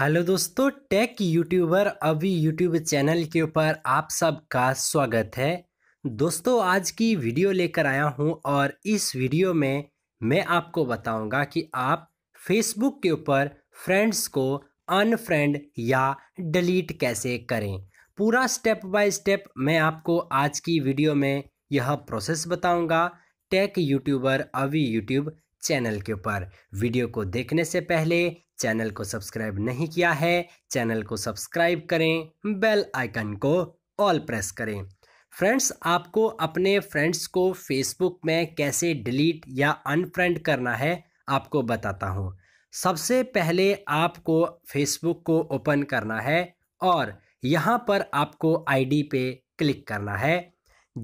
hello दोस्तों tech YouTuber Abhi YouTube channel के ऊपर आप सबका स्वागत है दोस्तों आज की वीडियो लेकर आया हूं और इस वीडियो में मैं आपको बताऊंगा कि आप फेसबुक के ऊपर फ्रेंड्स को अनफ्रेंड या डिलीट कैसे करें पूरा स्टेप बाय स्टेप मैं आपको आज की वीडियो में यह प्रोसेस बताऊंगा tech YouTuber Abhi YouTube channel के ऊपर वीडियो को देखने से पहले चैनल को सब्सक्राइब नहीं किया है चैनल को सब्सक्राइब करें बेल आइकन को ऑल प्रेस करें फ्रेंड्स आपको अपने फ्रेंड्स को फेसबुक में कैसे डिलीट या अनफ्रेंड करना है आपको बताता हूँ सबसे पहले आपको फेसबुक को ओपन करना है और यहाँ पर आपको आईडी पे क्लिक करना है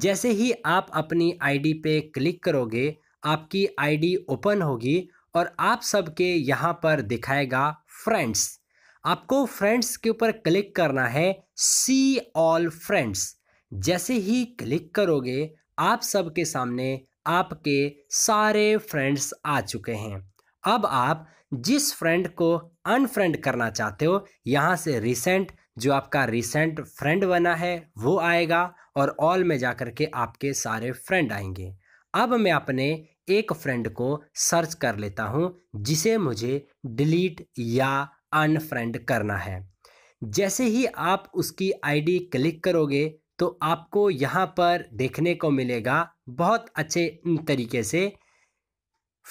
जैसे ही आप अपनी आईडी पे क्लिक करोगे आपकी आईडी ओपन होगी और आप सबके यहाँ पर दिखाएगा फ्रेंड्स आपको फ्रेंड्स के ऊपर क्लिक करना है सी ऑल फ्रेंड्स जैसे ही क्लिक करोगे आप सबके सामने आपके सारे फ्रेंड्स आ चुके हैं अब आप जिस फ्रेंड को अनफ्रेंड करना चाहते हो यहाँ से रिसेंट जो आपका रिसेंट फ्रेंड बना है वो आएगा और ऑल में जा कर के आपके सारे फ्रेंड आएंगे अब मैं अपने एक फ्रेंड को सर्च कर लेता हूँ जिसे मुझे डिलीट या अनफ्रेंड करना है जैसे ही आप उसकी आईडी क्लिक करोगे तो आपको यहाँ पर देखने को मिलेगा बहुत अच्छे तरीके से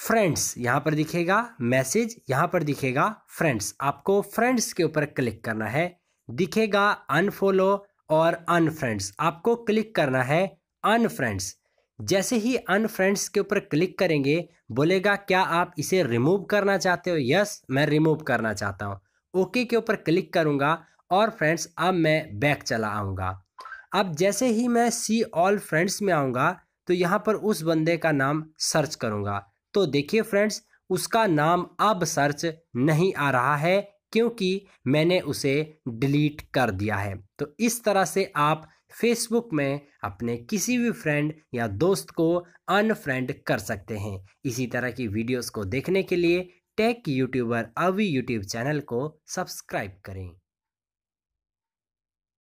फ्रेंड्स यहाँ पर दिखेगा मैसेज यहाँ पर दिखेगा फ्रेंड्स आपको फ्रेंड्स के ऊपर क्लिक करना है दिखेगा अनफॉलो और अनफ्रेंड्स आपको क्लिक करना है अनफ्रेंड्स जैसे ही अनफ्रेंड्स के ऊपर क्लिक करेंगे बोलेगा क्या आप इसे रिमूव करना चाहते हो यस मैं रिमूव करना चाहता हूँ ओके के ऊपर क्लिक करूँगा और फ्रेंड्स अब मैं बैक चला आऊँगा अब जैसे ही मैं सी ऑल फ्रेंड्स में आऊँगा तो यहाँ पर उस बंदे का नाम सर्च करूँगा तो देखिए फ्रेंड्स उसका नाम अब सर्च नहीं आ रहा है क्योंकि मैंने उसे डिलीट कर दिया है तो इस तरह से आप फेसबुक में अपने किसी भी फ्रेंड या दोस्त को अनफ्रेंड कर सकते हैं इसी तरह की वीडियोस को देखने के लिए tech YouTuber Avi YouTube channel को सब्सक्राइब करें